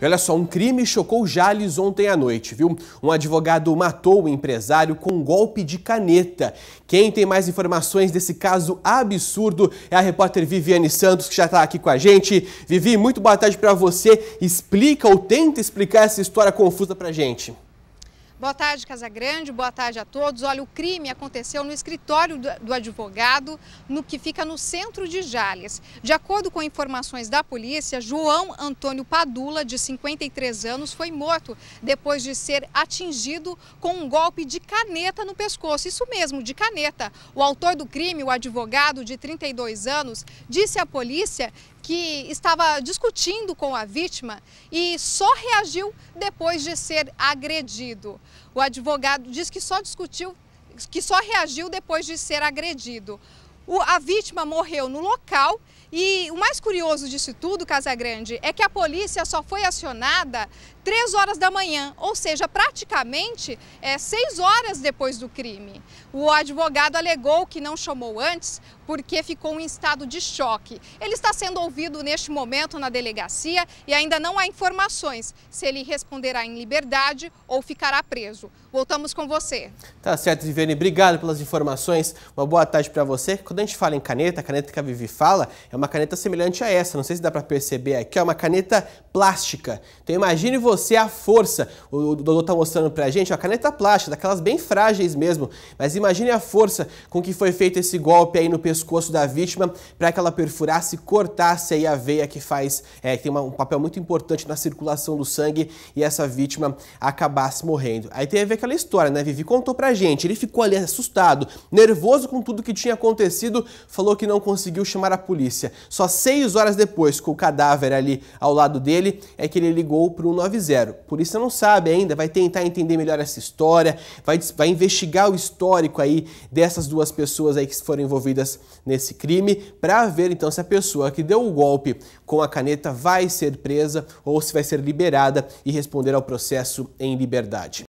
E olha só, um crime chocou Jales ontem à noite, viu? Um advogado matou o empresário com um golpe de caneta. Quem tem mais informações desse caso absurdo é a repórter Viviane Santos, que já está aqui com a gente. Vivi, muito boa tarde para você. Explica ou tenta explicar essa história confusa para gente. Boa tarde, Casagrande. Boa tarde a todos. Olha, o crime aconteceu no escritório do advogado, no que fica no centro de Jales. De acordo com informações da polícia, João Antônio Padula, de 53 anos, foi morto depois de ser atingido com um golpe de caneta no pescoço. Isso mesmo, de caneta. O autor do crime, o advogado de 32 anos, disse à polícia que estava discutindo com a vítima e só reagiu depois de ser agredido. O advogado diz que só discutiu, que só reagiu depois de ser agredido. O, a vítima morreu no local e o mais curioso disso tudo, Casagrande, é que a polícia só foi acionada 3 horas da manhã, ou seja, praticamente é, 6 horas depois do crime. O advogado alegou que não chamou antes porque ficou em estado de choque. Ele está sendo ouvido neste momento na delegacia e ainda não há informações se ele responderá em liberdade ou ficará preso. Voltamos com você. Tá certo, Viviane. Obrigado pelas informações. Uma boa tarde para você. Quando a gente fala em caneta, a caneta que a Vivi fala é uma caneta semelhante a essa. Não sei se dá para perceber aqui. É uma caneta plástica. Então imagine você a força. O Dodô está mostrando para a gente. É a caneta plástica, daquelas bem frágeis mesmo. Mas imagine a força com que foi feito esse golpe aí no pessoal pescoço da vítima para que ela perfurasse e cortasse aí a veia que faz, é, que tem uma, um papel muito importante na circulação do sangue e essa vítima acabasse morrendo. Aí tem ver aquela história, né? Vivi contou pra gente, ele ficou ali assustado, nervoso com tudo que tinha acontecido, falou que não conseguiu chamar a polícia. Só seis horas depois, com o cadáver ali ao lado dele, é que ele ligou pro 190. A polícia não sabe ainda, vai tentar entender melhor essa história, vai, vai investigar o histórico aí dessas duas pessoas aí que foram envolvidas nesse crime para ver então se a pessoa que deu o golpe com a caneta vai ser presa ou se vai ser liberada e responder ao processo em liberdade.